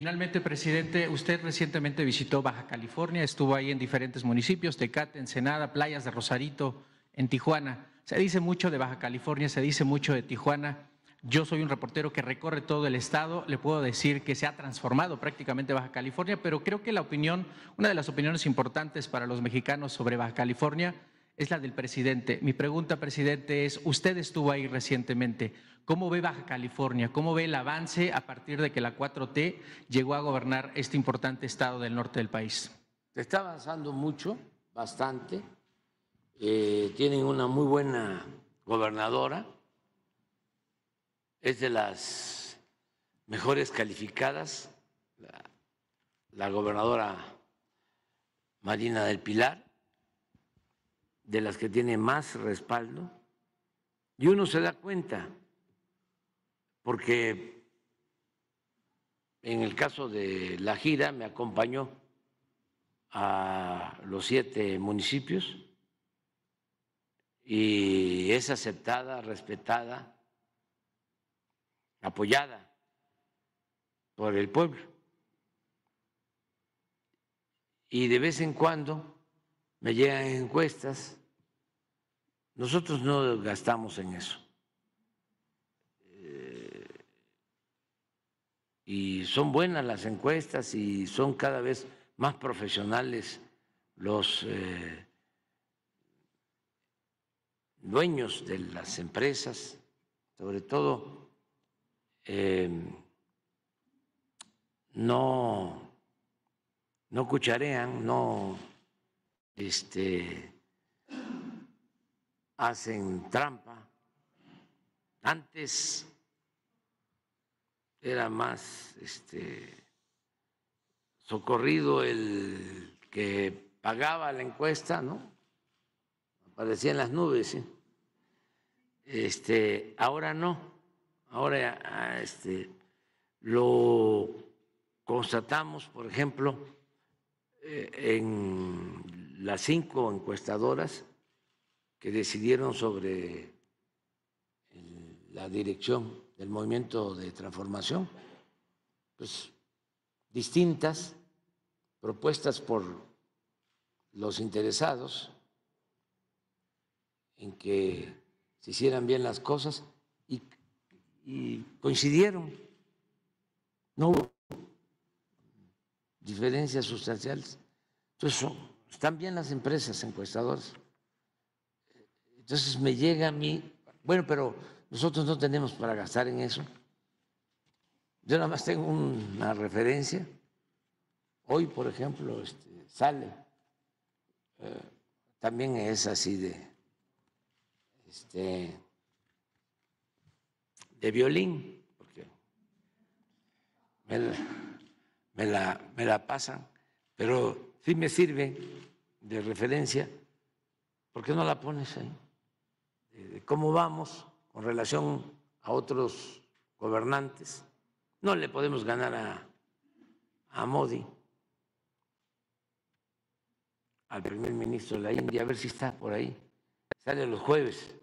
Finalmente, presidente, usted recientemente visitó Baja California, estuvo ahí en diferentes municipios, Tecate, Ensenada, Playas de Rosarito, en Tijuana. Se dice mucho de Baja California, se dice mucho de Tijuana. Yo soy un reportero que recorre todo el estado, le puedo decir que se ha transformado prácticamente Baja California, pero creo que la opinión, una de las opiniones importantes para los mexicanos sobre Baja California es la del presidente. Mi pregunta, presidente, es, usted estuvo ahí recientemente, ¿Cómo ve Baja California? ¿Cómo ve el avance a partir de que la 4T llegó a gobernar este importante estado del norte del país? Se está avanzando mucho, bastante. Eh, tienen una muy buena gobernadora. Es de las mejores calificadas, la, la gobernadora Marina del Pilar, de las que tiene más respaldo. Y uno se da cuenta porque en el caso de la gira me acompañó a los siete municipios y es aceptada, respetada, apoyada por el pueblo. Y de vez en cuando me llegan encuestas. Nosotros no gastamos en eso. y son buenas las encuestas y son cada vez más profesionales los eh, dueños de las empresas, sobre todo eh, no, no cucharean, no este, hacen trampa. Antes era más este, socorrido el que pagaba la encuesta, ¿no? Aparecía en las nubes, Este, ahora no, ahora ah, este, lo constatamos, por ejemplo, eh, en las cinco encuestadoras que decidieron sobre la dirección del movimiento de transformación, pues distintas propuestas por los interesados en que se hicieran bien las cosas y, coincidieron. No hubo diferencias sustanciales. Entonces, están bien las empresas encuestadoras. Entonces me llega a mí, bueno, pero nosotros no tenemos para gastar en eso. Yo nada más tengo una referencia. Hoy, por ejemplo, este, sale, eh, también es así de, este, de violín, porque me la, me, la, me la pasan, pero sí me sirve de referencia. ¿Por qué no la pones ahí? Eh, ¿Cómo vamos? con relación a otros gobernantes. No le podemos ganar a, Modi, al primer ministro de la India, a ver si está por ahí. Sale los jueves,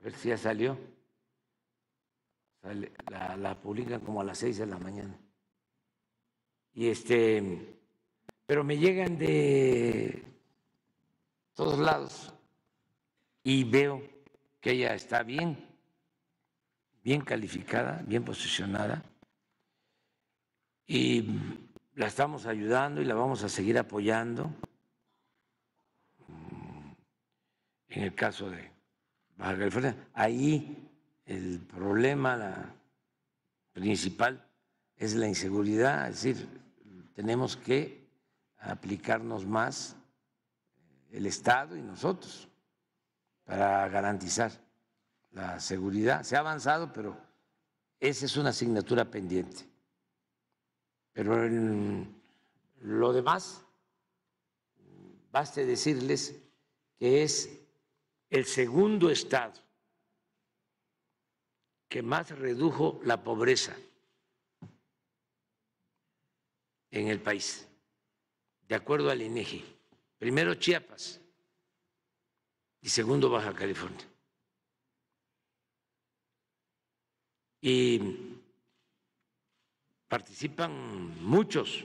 a ver si ya salió. la, la publican como a las seis de la mañana. Y este, pero me llegan de todos lados y veo que ella está bien bien calificada, bien posicionada, y la estamos ayudando y la vamos a seguir apoyando. En el caso de Baja California, ahí el problema principal es la inseguridad, es decir, tenemos que aplicarnos más el Estado y nosotros para garantizar la seguridad. Se ha avanzado, pero esa es una asignatura pendiente. Pero en lo demás, baste decirles que es el segundo estado que más redujo la pobreza en el país, de acuerdo al INEGI. E Primero Chiapas y segundo Baja California. Y participan muchos.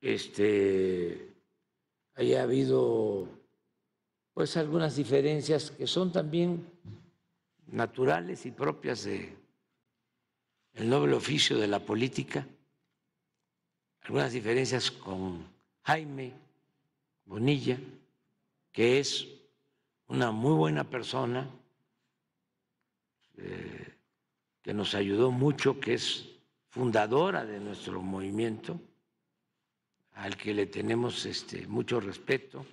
Este, haya habido pues algunas diferencias que son también naturales y propias de el noble oficio de la política, algunas diferencias con Jaime Bonilla, que es una muy buena persona, eh, que nos ayudó mucho, que es fundadora de nuestro movimiento, al que le tenemos este, mucho respeto,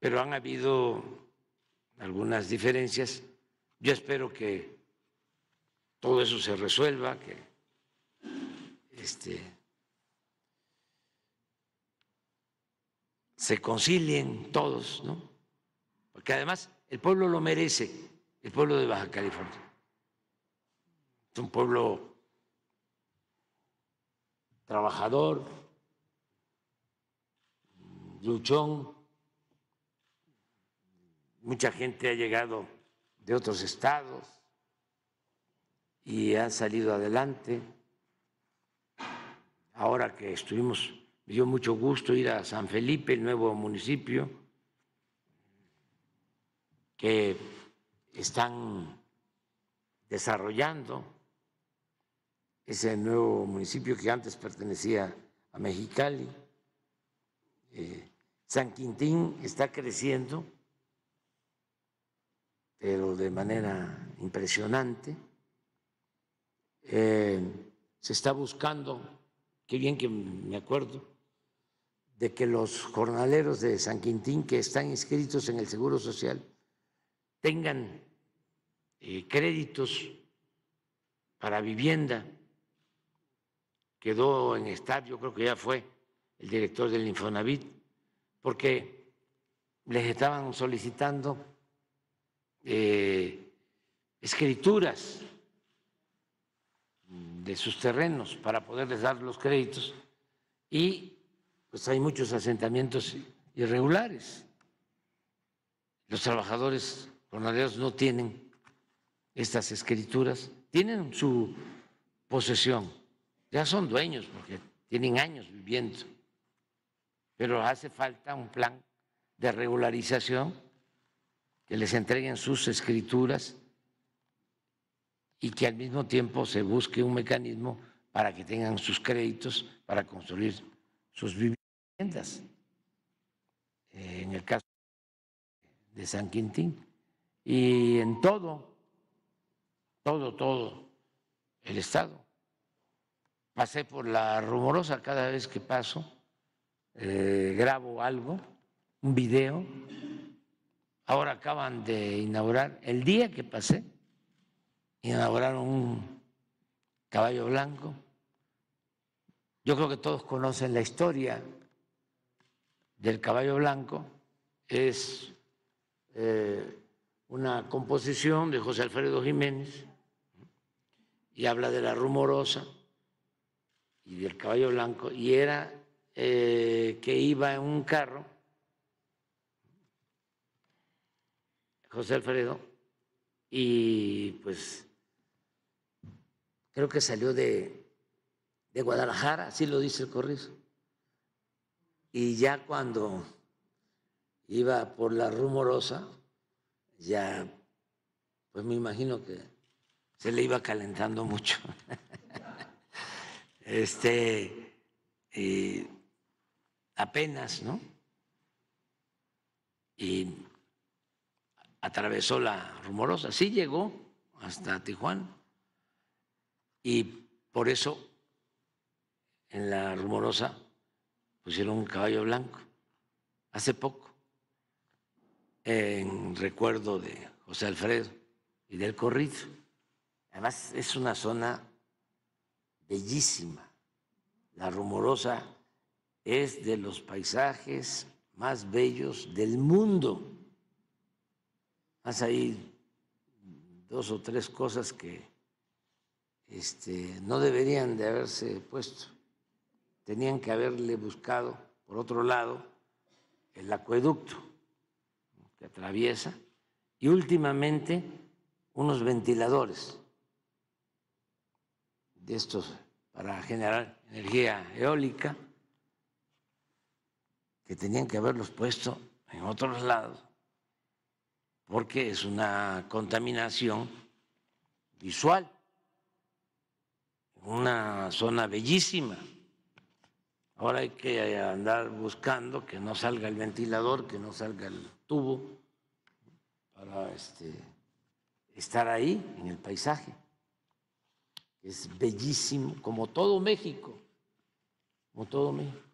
pero han habido algunas diferencias. Yo espero que todo eso se resuelva, que este, se concilien todos, ¿no? Porque además el pueblo lo merece el pueblo de Baja California. Es un pueblo trabajador, luchón. Mucha gente ha llegado de otros estados y ha salido adelante. Ahora que estuvimos, me dio mucho gusto ir a San Felipe, el nuevo municipio, que están desarrollando ese nuevo municipio que antes pertenecía a Mexicali. Eh, San Quintín está creciendo, pero de manera impresionante. Eh, se está buscando, qué bien que me acuerdo, de que los jornaleros de San Quintín que están inscritos en el Seguro Social tengan eh, créditos para vivienda. Quedó en estar, yo creo que ya fue el director del Infonavit, porque les estaban solicitando eh, escrituras de sus terrenos para poderles dar los créditos y pues hay muchos asentamientos irregulares. Los trabajadores jornaleros no tienen estas escrituras, tienen su posesión, ya son dueños porque tienen años viviendo, pero hace falta un plan de regularización, que les entreguen sus escrituras y que al mismo tiempo se busque un mecanismo para que tengan sus créditos para construir sus viviendas. Eh, en el caso de San Quintín y en todo, todo, todo el Estado. Pasé por la rumorosa cada vez que paso, eh, grabo algo, un video. Ahora acaban de inaugurar, el día que pasé, inauguraron un caballo blanco. Yo creo que todos conocen la historia del caballo blanco. Es eh, una composición de José Alfredo Jiménez y habla de la rumorosa y del caballo blanco y era eh, que iba en un carro José Alfredo y pues creo que salió de, de Guadalajara, así lo dice el corrizo. Y ya cuando iba por la rumorosa, ya, pues me imagino que se le iba calentando mucho. este, eh, apenas, ¿no? Y atravesó la rumorosa, sí llegó hasta Tijuana. Y por eso en la rumorosa pusieron un caballo blanco, hace poco en recuerdo de José Alfredo y del Corrizo. Además, es una zona bellísima. La rumorosa es de los paisajes más bellos del mundo. Más ahí dos o tres cosas que este, no deberían de haberse puesto. Tenían que haberle buscado, por otro lado, el acueducto que atraviesa y últimamente unos ventiladores de estos para generar energía eólica que tenían que haberlos puesto en otros lados porque es una contaminación visual una zona bellísima. Ahora hay que andar buscando que no salga el ventilador, que no salga el tuvo para este, estar ahí en el paisaje. Es bellísimo, como todo México, como todo México.